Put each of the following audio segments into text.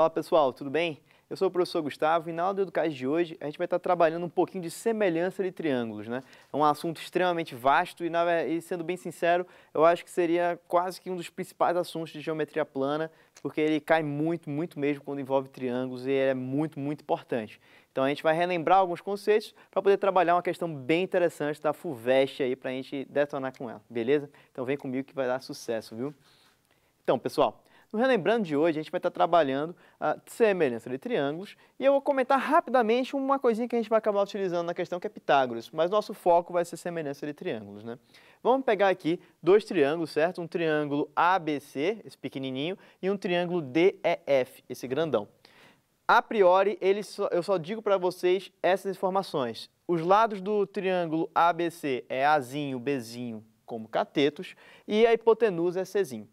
Fala pessoal, tudo bem? Eu sou o professor Gustavo e na aula de Educais de hoje a gente vai estar trabalhando um pouquinho de semelhança de triângulos, né? É um assunto extremamente vasto e, na, e sendo bem sincero, eu acho que seria quase que um dos principais assuntos de geometria plana, porque ele cai muito, muito mesmo quando envolve triângulos e ele é muito, muito importante. Então a gente vai relembrar alguns conceitos para poder trabalhar uma questão bem interessante da FUVEST aí para a gente detonar com ela, beleza? Então vem comigo que vai dar sucesso, viu? Então, pessoal, no Relembrando de hoje, a gente vai estar trabalhando a ah, semelhança de triângulos e eu vou comentar rapidamente uma coisinha que a gente vai acabar utilizando na questão que é Pitágoras, mas nosso foco vai ser semelhança de triângulos, né? Vamos pegar aqui dois triângulos, certo? Um triângulo ABC, esse pequenininho, e um triângulo DEF, esse grandão. A priori, ele só, eu só digo para vocês essas informações. Os lados do triângulo ABC é Azinho, Bzinho como catetos e a hipotenusa é Czinho.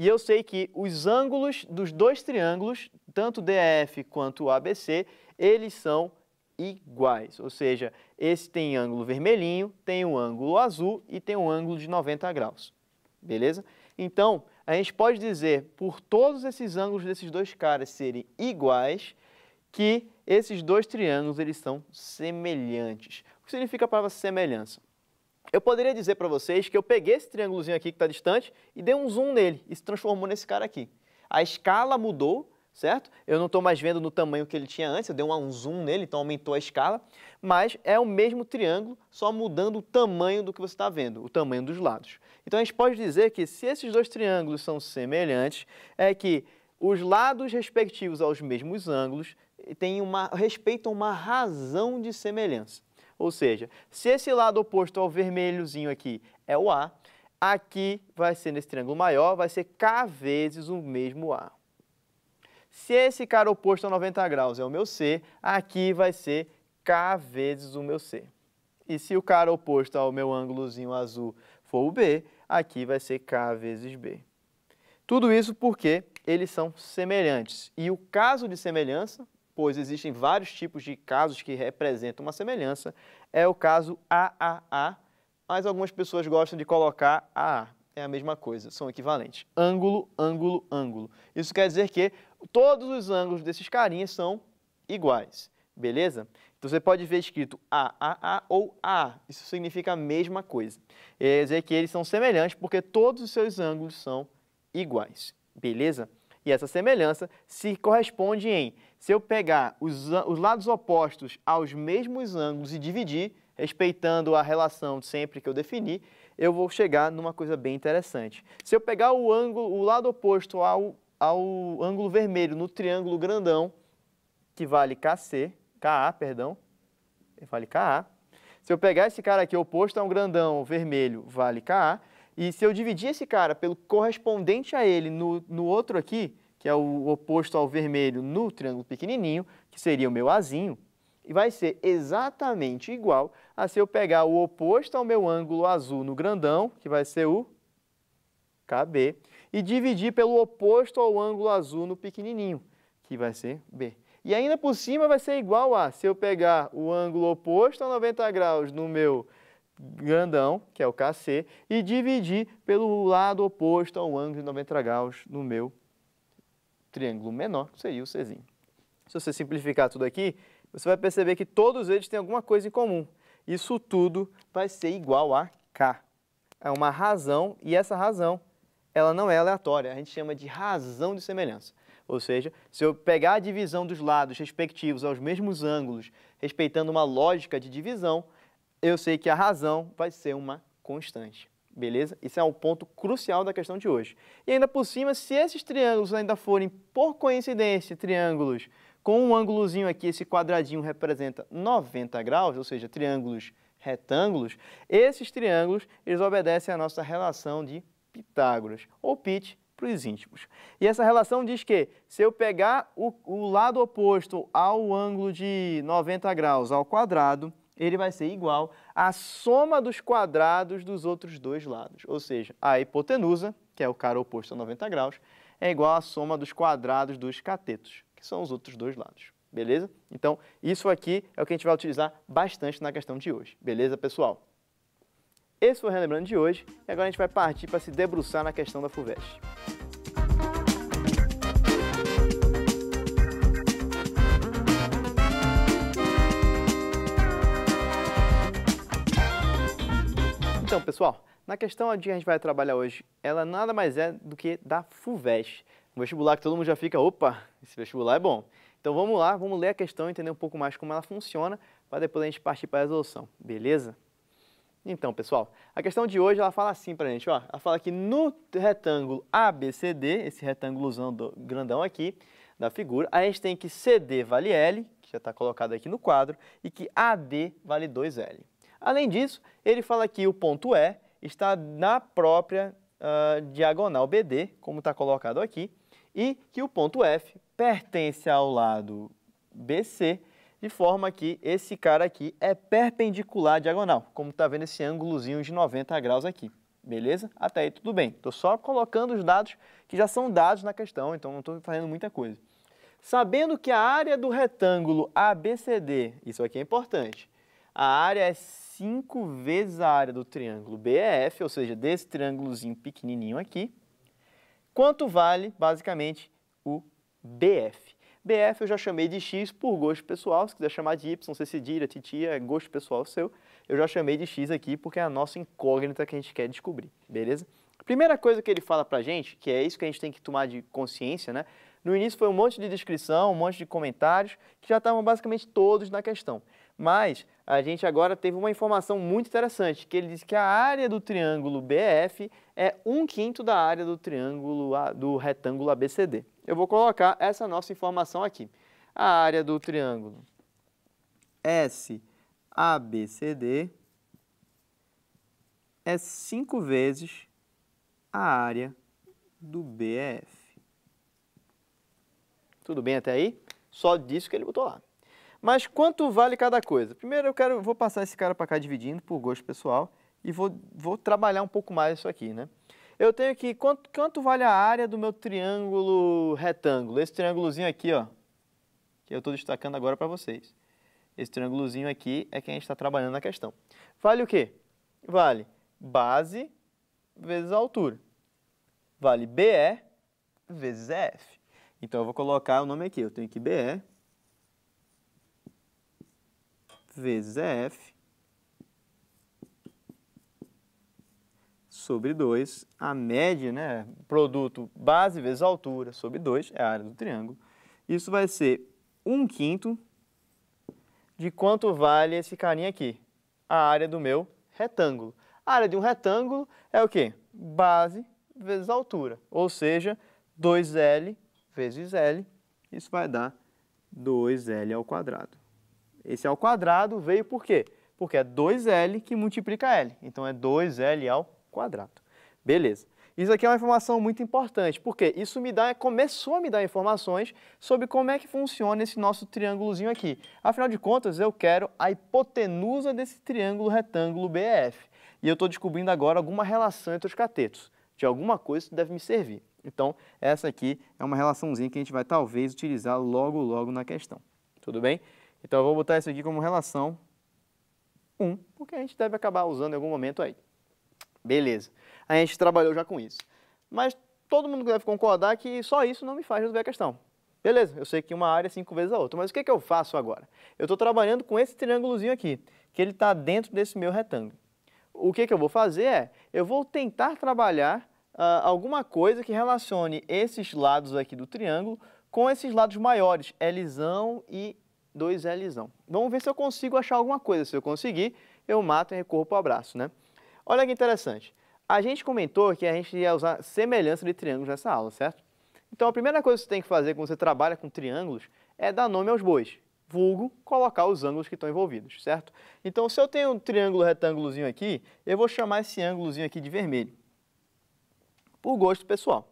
E eu sei que os ângulos dos dois triângulos, tanto DF quanto ABC, eles são iguais. Ou seja, esse tem ângulo vermelhinho, tem um ângulo azul e tem um ângulo de 90 graus. Beleza? Então, a gente pode dizer, por todos esses ângulos desses dois caras serem iguais, que esses dois triângulos eles são semelhantes. O que significa a palavra semelhança? eu poderia dizer para vocês que eu peguei esse triângulozinho aqui que está distante e dei um zoom nele e se transformou nesse cara aqui. A escala mudou, certo? Eu não estou mais vendo no tamanho que ele tinha antes, eu dei um zoom nele, então aumentou a escala, mas é o mesmo triângulo, só mudando o tamanho do que você está vendo, o tamanho dos lados. Então a gente pode dizer que se esses dois triângulos são semelhantes, é que os lados respectivos aos mesmos ângulos têm uma, respeitam uma razão de semelhança. Ou seja, se esse lado oposto ao vermelhozinho aqui é o A, aqui vai ser nesse triângulo maior, vai ser K vezes o mesmo A. Se esse cara oposto a 90 graus é o meu C, aqui vai ser K vezes o meu C. E se o cara oposto ao meu ângulozinho azul for o B, aqui vai ser K vezes B. Tudo isso porque eles são semelhantes. E o caso de semelhança pois existem vários tipos de casos que representam uma semelhança, é o caso AAA, mas algumas pessoas gostam de colocar AA. É a mesma coisa, são equivalentes. Ângulo, ângulo, ângulo. Isso quer dizer que todos os ângulos desses carinhas são iguais, beleza? Então você pode ver escrito AAA ou A. Isso significa a mesma coisa. Quer é dizer que eles são semelhantes porque todos os seus ângulos são iguais, beleza? E essa semelhança se corresponde em, se eu pegar os, os lados opostos aos mesmos ângulos e dividir, respeitando a relação sempre que eu defini, eu vou chegar numa coisa bem interessante. Se eu pegar o ângulo, o lado oposto ao, ao ângulo vermelho no triângulo grandão, que vale KC, KA, perdão, vale KA. Se eu pegar esse cara aqui oposto a um grandão vermelho, vale KA. E se eu dividir esse cara pelo correspondente a ele no, no outro aqui, que é o oposto ao vermelho no triângulo pequenininho, que seria o meu azinho, e vai ser exatamente igual a se eu pegar o oposto ao meu ângulo azul no grandão, que vai ser o KB, e dividir pelo oposto ao ângulo azul no pequenininho, que vai ser B. E ainda por cima vai ser igual a se eu pegar o ângulo oposto a 90 graus no meu grandão, que é o KC, e dividir pelo lado oposto ao ângulo de 90 graus no meu triângulo menor, que seria o Czinho. Se você simplificar tudo aqui, você vai perceber que todos eles têm alguma coisa em comum. Isso tudo vai ser igual a K. É uma razão, e essa razão ela não é aleatória, a gente chama de razão de semelhança. Ou seja, se eu pegar a divisão dos lados respectivos aos mesmos ângulos, respeitando uma lógica de divisão, eu sei que a razão vai ser uma constante. Beleza? Isso é o ponto crucial da questão de hoje. E ainda por cima, se esses triângulos ainda forem, por coincidência, triângulos com um ângulozinho aqui, esse quadradinho representa 90 graus, ou seja, triângulos retângulos, esses triângulos eles obedecem à nossa relação de Pitágoras, ou Pit para os íntimos. E essa relação diz que se eu pegar o, o lado oposto ao ângulo de 90 graus ao quadrado, ele vai ser igual à soma dos quadrados dos outros dois lados. Ou seja, a hipotenusa, que é o cara oposto a 90 graus, é igual à soma dos quadrados dos catetos, que são os outros dois lados. Beleza? Então, isso aqui é o que a gente vai utilizar bastante na questão de hoje. Beleza, pessoal? Esse foi o Relembrando de hoje e agora a gente vai partir para se debruçar na questão da FUVEST. Então, pessoal, na questão de que a gente vai trabalhar hoje, ela nada mais é do que da FUVEST. Um vestibular que todo mundo já fica, opa, esse vestibular é bom. Então vamos lá, vamos ler a questão, entender um pouco mais como ela funciona, para depois a gente partir para a resolução, beleza? Então, pessoal, a questão de hoje ela fala assim para a gente, ó, ela fala que no retângulo ABCD, esse retângulo grandão aqui da figura, a gente tem que CD vale L, que já está colocado aqui no quadro, e que AD vale 2L. Além disso, ele fala que o ponto E está na própria uh, diagonal BD, como está colocado aqui, e que o ponto F pertence ao lado BC, de forma que esse cara aqui é perpendicular à diagonal, como está vendo esse ângulozinho de 90 graus aqui. Beleza? Até aí tudo bem. Estou só colocando os dados que já são dados na questão, então não estou fazendo muita coisa. Sabendo que a área do retângulo ABCD, isso aqui é importante, a área é 5 vezes a área do triângulo BEF, ou seja, desse triângulozinho pequenininho aqui. Quanto vale, basicamente, o BF? BF eu já chamei de X por gosto pessoal, se quiser chamar de Y, se cedilha, titia, é gosto pessoal seu. Eu já chamei de X aqui porque é a nossa incógnita que a gente quer descobrir, beleza? primeira coisa que ele fala pra gente, que é isso que a gente tem que tomar de consciência, né? No início foi um monte de descrição, um monte de comentários, que já estavam basicamente todos na questão. Mas a gente agora teve uma informação muito interessante, que ele disse que a área do triângulo BF é um quinto da área do triângulo do retângulo ABCD. Eu vou colocar essa nossa informação aqui. A área do triângulo SABCD é 5 vezes a área do BF. Tudo bem até aí? Só disso que ele botou lá. Mas quanto vale cada coisa? Primeiro eu quero, vou passar esse cara para cá dividindo por gosto pessoal e vou, vou trabalhar um pouco mais isso aqui, né? Eu tenho que, quanto, quanto vale a área do meu triângulo retângulo? Esse triângulozinho aqui, ó, que eu estou destacando agora para vocês. Esse triângulozinho aqui é que a gente está trabalhando na questão. Vale o quê? Vale base vezes altura. Vale BE vezes F. Então, eu vou colocar o nome aqui. Eu tenho que BE vezes EF é sobre 2, a média, né, produto base vezes altura sobre 2, é a área do triângulo. Isso vai ser 1 quinto de quanto vale esse carinha aqui, a área do meu retângulo. A área de um retângulo é o quê? Base vezes altura, ou seja, 2L vezes L, isso vai dar 2L ao quadrado. Esse ao quadrado veio por quê? Porque é 2L que multiplica L. Então é 2L ao quadrado. Beleza. Isso aqui é uma informação muito importante, porque isso me dá, começou a me dar informações sobre como é que funciona esse nosso triângulozinho aqui. Afinal de contas, eu quero a hipotenusa desse triângulo retângulo BF. E eu estou descobrindo agora alguma relação entre os catetos. De alguma coisa isso deve me servir. Então, essa aqui é uma relaçãozinha que a gente vai talvez utilizar logo, logo na questão. Tudo bem? Então eu vou botar isso aqui como relação 1, porque a gente deve acabar usando em algum momento aí. Beleza. A gente trabalhou já com isso. Mas todo mundo deve concordar que só isso não me faz resolver a questão. Beleza, eu sei que uma área é 5 vezes a outra, mas o que, é que eu faço agora? Eu estou trabalhando com esse triângulozinho aqui, que ele está dentro desse meu retângulo. O que, que eu vou fazer é, eu vou tentar trabalhar ah, alguma coisa que relacione esses lados aqui do triângulo com esses lados maiores, L e 2 l Vamos ver se eu consigo achar alguma coisa. Se eu conseguir, eu mato e recorro para o abraço, né? Olha que interessante. A gente comentou que a gente ia usar semelhança de triângulos nessa aula, certo? Então, a primeira coisa que você tem que fazer quando você trabalha com triângulos é dar nome aos bois. Vulgo, colocar os ângulos que estão envolvidos, certo? Então, se eu tenho um triângulo retângulozinho aqui, eu vou chamar esse ângulozinho aqui de vermelho. Por gosto pessoal.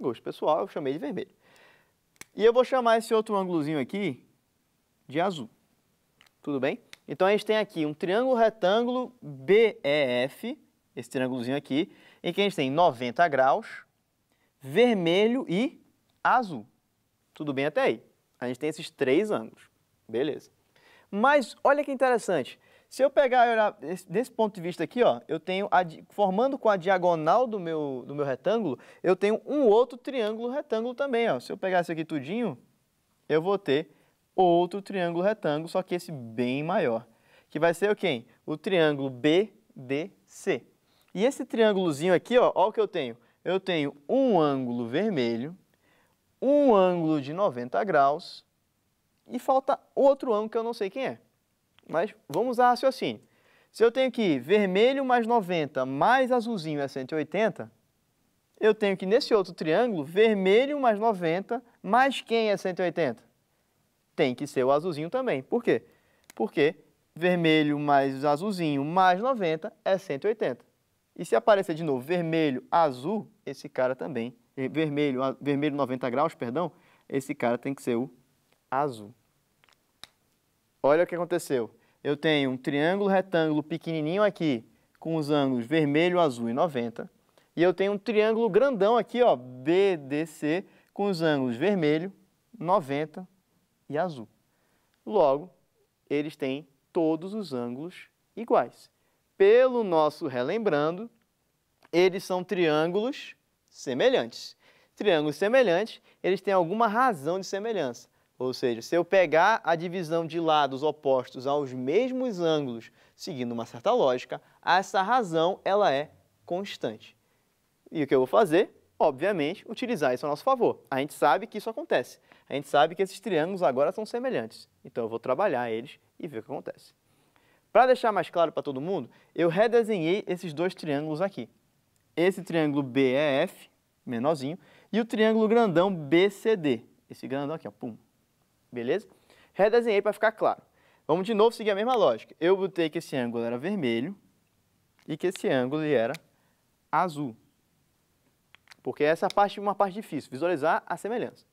Gosto pessoal, eu chamei de vermelho. E eu vou chamar esse outro ângulozinho aqui de azul. Tudo bem? Então a gente tem aqui um triângulo retângulo BEF, esse triângulozinho aqui, em que a gente tem 90 graus, vermelho e azul. Tudo bem até aí. A gente tem esses três ângulos. Beleza. Mas olha que interessante. Se eu pegar olhar desse ponto de vista aqui, ó, eu tenho a, formando com a diagonal do meu, do meu retângulo, eu tenho um outro triângulo retângulo também. Ó. Se eu pegar isso aqui tudinho, eu vou ter outro triângulo retângulo, só que esse bem maior, que vai ser o quem? O triângulo BDC. E esse triângulozinho aqui, ó, ó o que eu tenho. Eu tenho um ângulo vermelho, um ângulo de 90 graus e falta outro ângulo que eu não sei quem é. Mas vamos usar raciocínio. Se eu tenho que vermelho mais 90 mais azulzinho é 180, eu tenho que nesse outro triângulo, vermelho mais 90 mais quem é 180? tem que ser o azulzinho também. Por quê? Porque vermelho mais azulzinho mais 90 é 180. E se aparecer de novo vermelho, azul, esse cara também, vermelho, vermelho 90 graus, perdão, esse cara tem que ser o azul. Olha o que aconteceu. Eu tenho um triângulo retângulo pequenininho aqui, com os ângulos vermelho, azul e 90. E eu tenho um triângulo grandão aqui, ó, BDC, com os ângulos vermelho, 90 e azul. Logo, eles têm todos os ângulos iguais. Pelo nosso relembrando, eles são triângulos semelhantes. Triângulos semelhantes, eles têm alguma razão de semelhança. Ou seja, se eu pegar a divisão de lados opostos aos mesmos ângulos, seguindo uma certa lógica, essa razão ela é constante. E o que eu vou fazer? Obviamente, utilizar isso a nosso favor. A gente sabe que isso acontece a gente sabe que esses triângulos agora são semelhantes. Então eu vou trabalhar eles e ver o que acontece. Para deixar mais claro para todo mundo, eu redesenhei esses dois triângulos aqui. Esse triângulo BEF, é menorzinho, e o triângulo grandão BCD. Esse grandão aqui, ó, pum. Beleza? Redesenhei para ficar claro. Vamos de novo seguir a mesma lógica. Eu botei que esse ângulo era vermelho e que esse ângulo era azul. Porque essa é parte é uma parte difícil, visualizar a semelhança.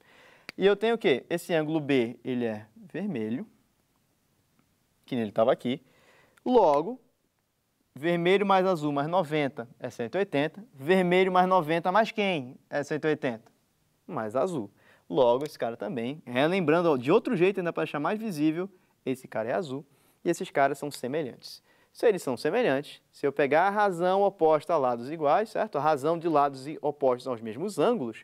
E eu tenho o quê? Esse ângulo B, ele é vermelho, que ele estava aqui. Logo, vermelho mais azul mais 90 é 180. Vermelho mais 90 mais quem é 180? Mais azul. Logo, esse cara também, relembrando de outro jeito, ainda para deixar mais visível, esse cara é azul e esses caras são semelhantes. Se eles são semelhantes, se eu pegar a razão oposta a lados iguais, certo? A razão de lados opostos aos mesmos ângulos,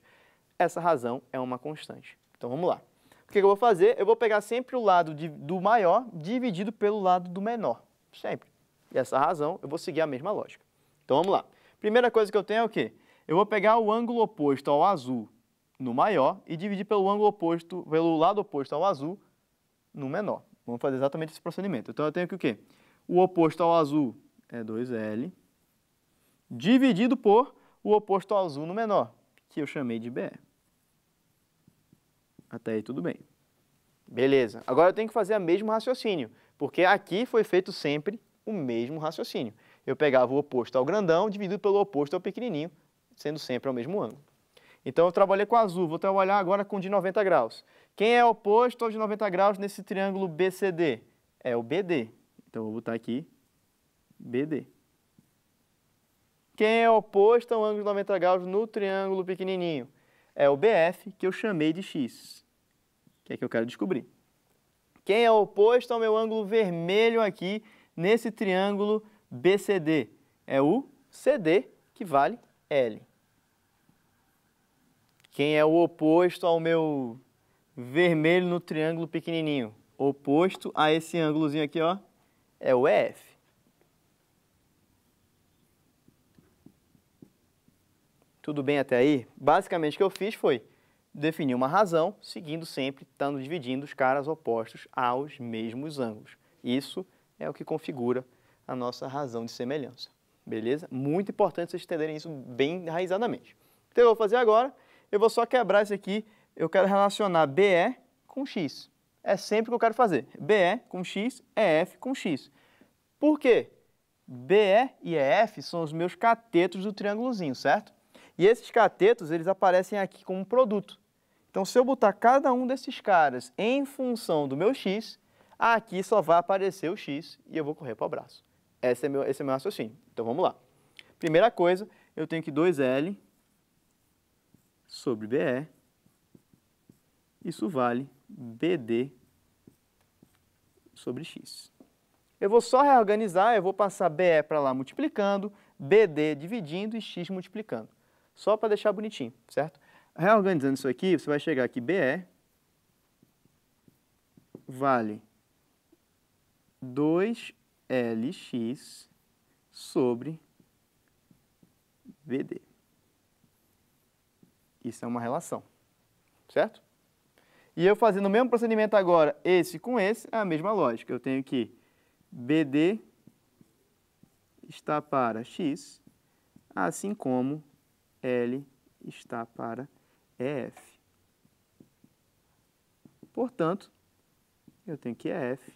essa razão é uma constante. Então vamos lá. O que eu vou fazer? Eu vou pegar sempre o lado de, do maior dividido pelo lado do menor. Sempre. E essa razão, eu vou seguir a mesma lógica. Então vamos lá. Primeira coisa que eu tenho é o quê? Eu vou pegar o ângulo oposto ao azul no maior e dividir pelo ângulo oposto, pelo lado oposto ao azul no menor. Vamos fazer exatamente esse procedimento. Então eu tenho que o quê? O oposto ao azul é 2L dividido por o oposto ao azul no menor, que eu chamei de BE. Até aí tudo bem. Beleza. Agora eu tenho que fazer o mesmo raciocínio, porque aqui foi feito sempre o mesmo raciocínio. Eu pegava o oposto ao grandão dividido pelo oposto ao pequenininho, sendo sempre ao mesmo ângulo. Então eu trabalhei com azul, vou trabalhar agora com de 90 graus. Quem é oposto ao de 90 graus nesse triângulo BCD? É o BD. Então eu vou botar aqui BD. Quem é oposto ao ângulo de 90 graus no triângulo pequenininho? é o BF que eu chamei de X, que é que eu quero descobrir. Quem é oposto ao meu ângulo vermelho aqui nesse triângulo BCD? É o CD, que vale L. Quem é o oposto ao meu vermelho no triângulo pequenininho? Oposto a esse ângulozinho aqui, ó, é o EF. Tudo bem até aí? Basicamente o que eu fiz foi definir uma razão, seguindo sempre, estando dividindo os caras opostos aos mesmos ângulos. Isso é o que configura a nossa razão de semelhança. Beleza? Muito importante vocês entenderem isso bem enraizadamente. Então, o que eu vou fazer agora? Eu vou só quebrar isso aqui. Eu quero relacionar BE com X. É sempre o que eu quero fazer. BE com X, EF com X. Por quê? BE e EF são os meus catetos do triângulozinho, certo? E esses catetos, eles aparecem aqui como produto. Então, se eu botar cada um desses caras em função do meu x, aqui só vai aparecer o x e eu vou correr para o braço. Esse é, meu, esse é meu raciocínio. Então, vamos lá. Primeira coisa, eu tenho que 2L sobre BE, isso vale BD sobre x. Eu vou só reorganizar, eu vou passar BE para lá multiplicando, BD dividindo e x multiplicando só para deixar bonitinho, certo? Reorganizando isso aqui, você vai chegar aqui, BE vale 2LX sobre BD. Isso é uma relação, certo? E eu fazendo o mesmo procedimento agora, esse com esse, é a mesma lógica. Eu tenho que BD está para x, assim como L está para EF. Portanto, eu tenho que EF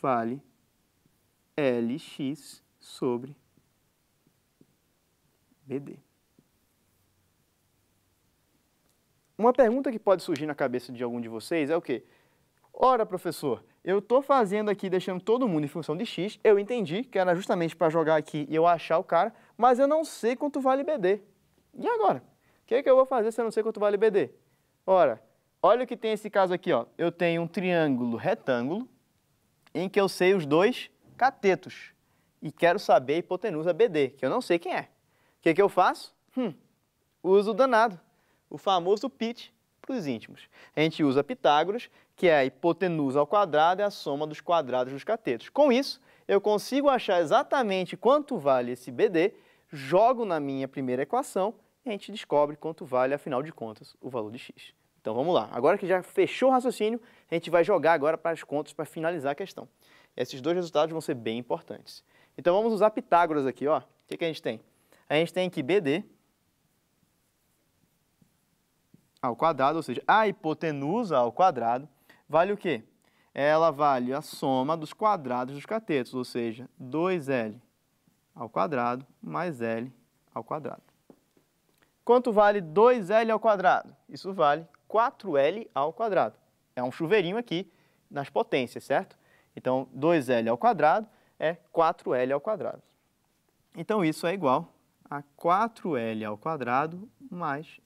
vale LX sobre BD. Uma pergunta que pode surgir na cabeça de algum de vocês é o quê? Ora, professor, eu estou fazendo aqui, deixando todo mundo em função de x, eu entendi que era justamente para jogar aqui e eu achar o cara, mas eu não sei quanto vale BD. E agora? O que, é que eu vou fazer se eu não sei quanto vale BD? Ora, olha o que tem esse caso aqui, ó. eu tenho um triângulo retângulo em que eu sei os dois catetos e quero saber a hipotenusa BD, que eu não sei quem é. O que, é que eu faço? Hum, uso o danado, o famoso PIT para os íntimos. A gente usa Pitágoras que é a hipotenusa ao quadrado, é a soma dos quadrados dos catetos. Com isso, eu consigo achar exatamente quanto vale esse BD, jogo na minha primeira equação e a gente descobre quanto vale, afinal de contas, o valor de x. Então vamos lá. Agora que já fechou o raciocínio, a gente vai jogar agora para as contas para finalizar a questão. Esses dois resultados vão ser bem importantes. Então vamos usar Pitágoras aqui. Ó. O que, que a gente tem? A gente tem que BD ao quadrado, ou seja, a hipotenusa ao quadrado, vale o quê? Ela vale a soma dos quadrados dos catetos, ou seja, 2L ao quadrado mais L ao quadrado. Quanto vale 2L ao quadrado? Isso vale 4L ao quadrado. É um chuveirinho aqui nas potências, certo? Então, 2L ao quadrado é 4L ao quadrado. Então, isso é igual a 4L ao quadrado mais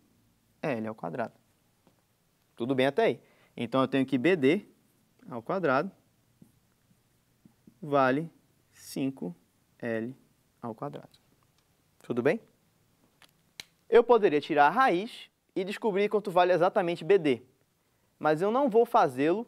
L ao quadrado. Tudo bem até aí. Então, eu tenho que BD ao quadrado vale 5L ao quadrado. Tudo bem? Eu poderia tirar a raiz e descobrir quanto vale exatamente BD, mas eu não vou fazê-lo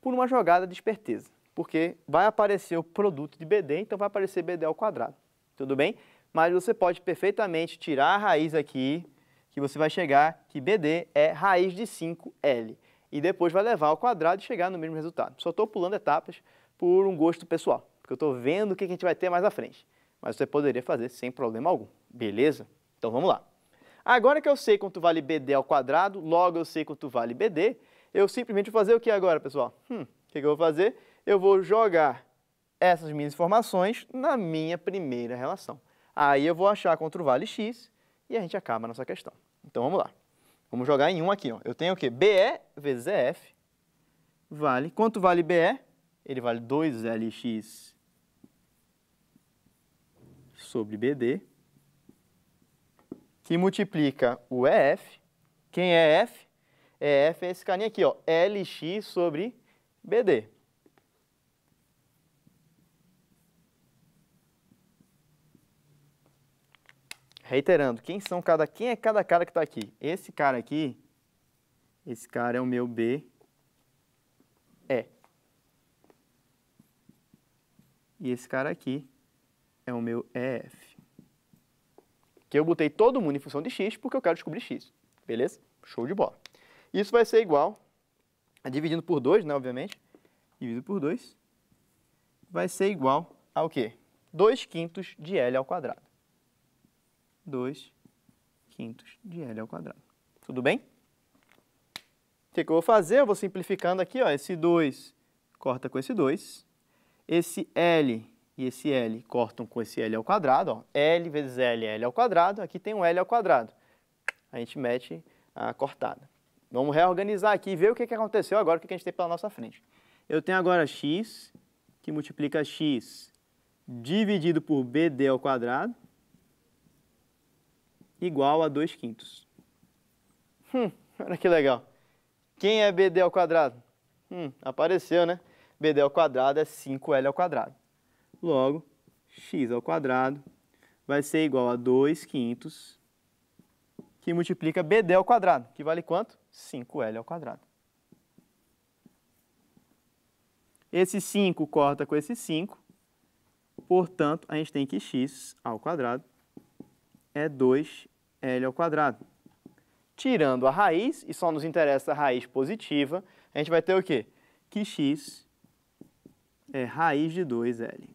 por uma jogada de esperteza, porque vai aparecer o produto de BD, então vai aparecer BD ao quadrado. Tudo bem? Mas você pode perfeitamente tirar a raiz aqui, que você vai chegar que BD é raiz de 5L e depois vai levar ao quadrado e chegar no mesmo resultado. Só estou pulando etapas por um gosto pessoal, porque eu estou vendo o que a gente vai ter mais à frente. Mas você poderia fazer sem problema algum, beleza? Então vamos lá. Agora que eu sei quanto vale BD ao quadrado, logo eu sei quanto vale BD, eu simplesmente vou fazer o que agora, pessoal? Hum, o que, que eu vou fazer? Eu vou jogar essas minhas informações na minha primeira relação. Aí eu vou achar quanto vale x e a gente acaba a nossa questão. Então vamos lá. Vamos jogar em 1 aqui. Ó. Eu tenho o quê? BE vezes EF vale... Quanto vale BE? Ele vale 2LX sobre BD, que multiplica o EF. Quem é EF? EF é esse carinha aqui, ó, LX sobre BD. reiterando, quem são cada quem é cada cara que está aqui? Esse cara aqui, esse cara é o meu B E. E esse cara aqui é o meu EF. Que eu botei todo mundo em função de x porque eu quero descobrir x. Beleza? Show de bola. Isso vai ser igual, dividindo por 2, né, obviamente, dividido por 2, vai ser igual ao quê? 2 quintos de L ao quadrado. 2 quintos de L ao quadrado. Tudo bem? O que, que eu vou fazer? Eu vou simplificando aqui, ó, esse 2 corta com esse 2, esse L e esse L cortam com esse L ao quadrado, ó, L vezes L é L ao quadrado, aqui tem um L ao quadrado. A gente mete a cortada. Vamos reorganizar aqui e ver o que, que aconteceu agora, o que, que a gente tem pela nossa frente. Eu tenho agora x, que multiplica x dividido por bd ao quadrado, igual a 2 quintos. Hum, olha que legal. Quem é BD ao quadrado? Hum, apareceu, né? BD ao quadrado é 5L ao quadrado. Logo, x ao quadrado vai ser igual a 2 quintos, que multiplica BD ao quadrado, que vale quanto? 5L ao quadrado. Esse 5 corta com esse 5, portanto, a gente tem que x ao quadrado é 2L ao quadrado. Tirando a raiz, e só nos interessa a raiz positiva, a gente vai ter o quê? Que x é raiz de 2L.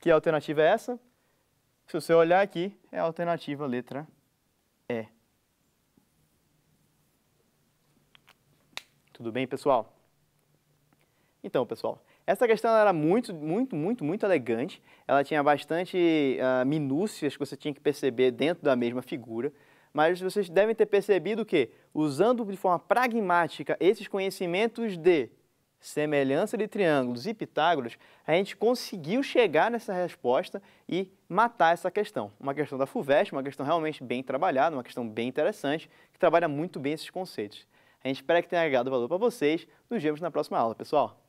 Que alternativa é essa? Se você olhar aqui, é a alternativa letra E. Tudo bem, pessoal? Então, pessoal, essa questão era muito, muito, muito, muito elegante. Ela tinha bastante uh, minúcias que você tinha que perceber dentro da mesma figura. Mas vocês devem ter percebido que, usando de forma pragmática esses conhecimentos de semelhança de triângulos e Pitágoras, a gente conseguiu chegar nessa resposta e matar essa questão. Uma questão da FUVEST, uma questão realmente bem trabalhada, uma questão bem interessante, que trabalha muito bem esses conceitos. A gente espera que tenha agregado valor para vocês. Nos vemos na próxima aula, pessoal.